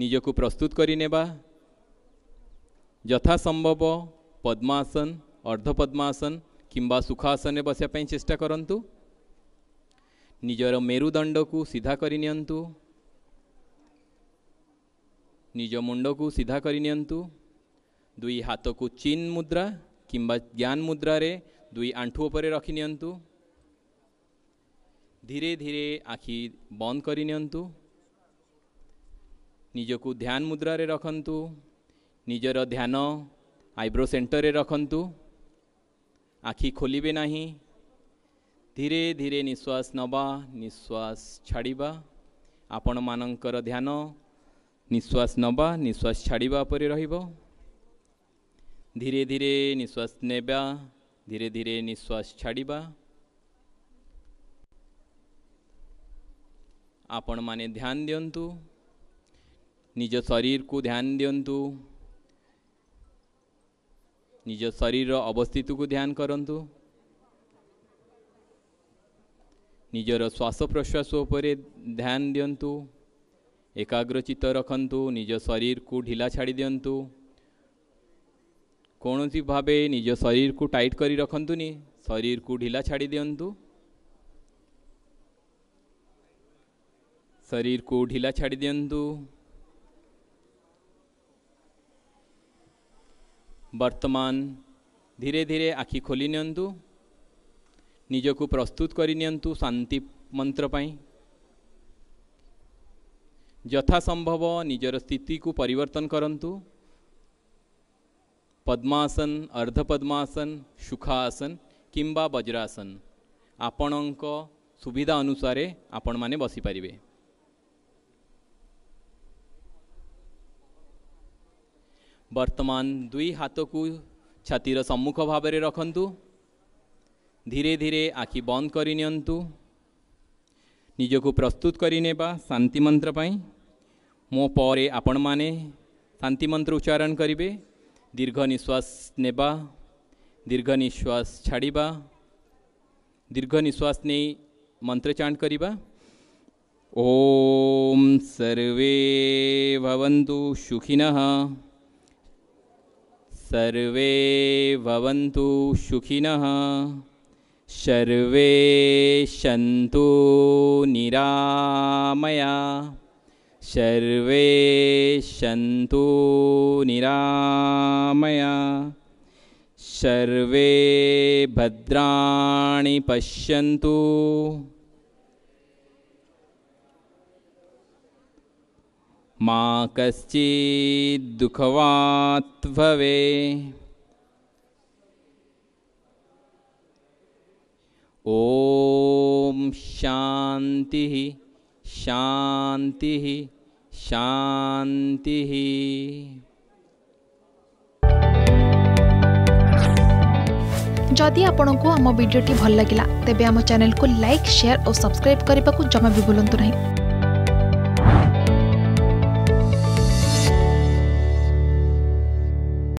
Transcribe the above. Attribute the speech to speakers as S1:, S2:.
S1: ନିଜକୁ ପ୍ରସ୍ତୁତ କରିନେବା ଯଥାସମ୍ଭବ ପଦ୍ମାସନ ଅର୍ଦ୍ଧପଦ୍ମାସନ କିମ୍ବା ସୁଖାସନରେ ବସିବା ପାଇଁ ଚେଷ୍ଟା କରନ୍ତୁ ନିଜର ମେରୁଦଣ୍ଡକୁ ସିଧା କରିନିଅନ୍ତୁ ନିଜ ମୁଣ୍ଡକୁ ସିଧା କରିନିଅନ୍ତୁ ଦୁଇ ହାତକୁ ଚିନ୍ ମୁଦ୍ରା କିମ୍ବା ଜ୍ଞାନ ମୁଦ୍ରାରେ ଦୁଇ ଆଣ୍ଠୁ ଉପରେ ରଖିନିଅନ୍ତୁ ଧୀରେ ଧୀରେ ଆଖି ବନ୍ଦ କରିନିଅନ୍ତୁ ନିଜକୁ ଧ୍ୟାନ ମୁଦ୍ରାରେ ରଖନ୍ତୁ ନିଜର ଧ୍ୟାନ ଆଇବ୍ରୋ ସେଣ୍ଟରରେ ରଖନ୍ତୁ ଆଖି ଖୋଲିବେ ନାହିଁ ଧୀରେ ଧୀରେ ନିଶ୍ୱାସ ନେବା ନିଶ୍ୱାସ ଛାଡ଼ିବା ଆପଣମାନଙ୍କର ଧ୍ୟାନ ନିଶ୍ୱାସ ନେବା ନିଶ୍ୱାସ ଛାଡ଼ିବା ଉପରେ ରହିବ ଧୀରେ ଧୀରେ ନିଶ୍ୱାସ ନେବା ଧୀରେ ଧୀରେ ନିଶ୍ୱାସ ଛାଡ଼ିବା ଆପଣମାନେ ଧ୍ୟାନ ଦିଅନ୍ତୁ ନିଜ ଶରୀରକୁ ଧ୍ୟାନ ଦିଅନ୍ତୁ ନିଜ ଶରୀରର ଅବସ୍ଥିତିକୁ ଧ୍ୟାନ କରନ୍ତୁ ନିଜର ଶ୍ୱାସ ପ୍ରଶ୍ୱାସ ଉପରେ ଧ୍ୟାନ ଦିଅନ୍ତୁ ଏକାଗ୍ରଚିତ ରଖନ୍ତୁ ନିଜ ଶରୀରକୁ ଢିଲା ଛାଡ଼ି ଦିଅନ୍ତୁ କୌଣସି ଭାବେ ନିଜ ଶରୀରକୁ ଟାଇଟ୍ କରି ରଖନ୍ତୁନି ଶରୀରକୁ ଢିଲା ଛାଡ଼ି ଦିଅନ୍ତୁ शरीर को ढीला छाड़ दिंतु बर्तमान धीरे धी आखि खोलि निजको प्रस्तुत गरित्रप यथा सम्भव निजर स्थितिको परिवर्तन करंतु पद्मासन अर्ध पद्मासन सुखासन सुविधा अनुसारे आपण माने बसी बसिपारे ବର୍ତ୍ତମାନ ଦୁଇ ହାତକୁ ଛାତିର ସମ୍ମୁଖ ଭାବରେ ରଖନ୍ତୁ ଧୀରେ ଧୀରେ ଆଖି ବନ୍ଦ କରିନିଅନ୍ତୁ ନିଜକୁ ପ୍ରସ୍ତୁତ କରିନେବା ଶାନ୍ତି ମନ୍ତ୍ର ପାଇଁ ମୋ ପରେ ଆପଣମାନେ ଶାନ୍ତି ମନ୍ତ୍ର ଉଚ୍ଚାରଣ କରିବେ ଦୀର୍ଘ ନିଶ୍ୱାସ ନେବା ଦୀର୍ଘ ନିଶ୍ୱାସ ଛାଡ଼ିବା ଦୀର୍ଘ ନିଶ୍ୱାସ ନେଇ ମନ୍ତ୍ର ଚାଣ୍ଟ କରିବା ॐ सर्वे भवन्तु सुखिनः सर्वे भवन्तु सुखिनः सर्वे सन्तु निरामया सर्वे सन्तु निरामया सर्वे भद्राणि पश्यन्तु मा कश्चिद्दुःखवात् भवे ॐ शांति शांति शान्तिः जदि आपण को आम भिडी भल लगा तेब चेल को लाइक सेयार और सब्सक्राइब करने को जमा भी भूलु ना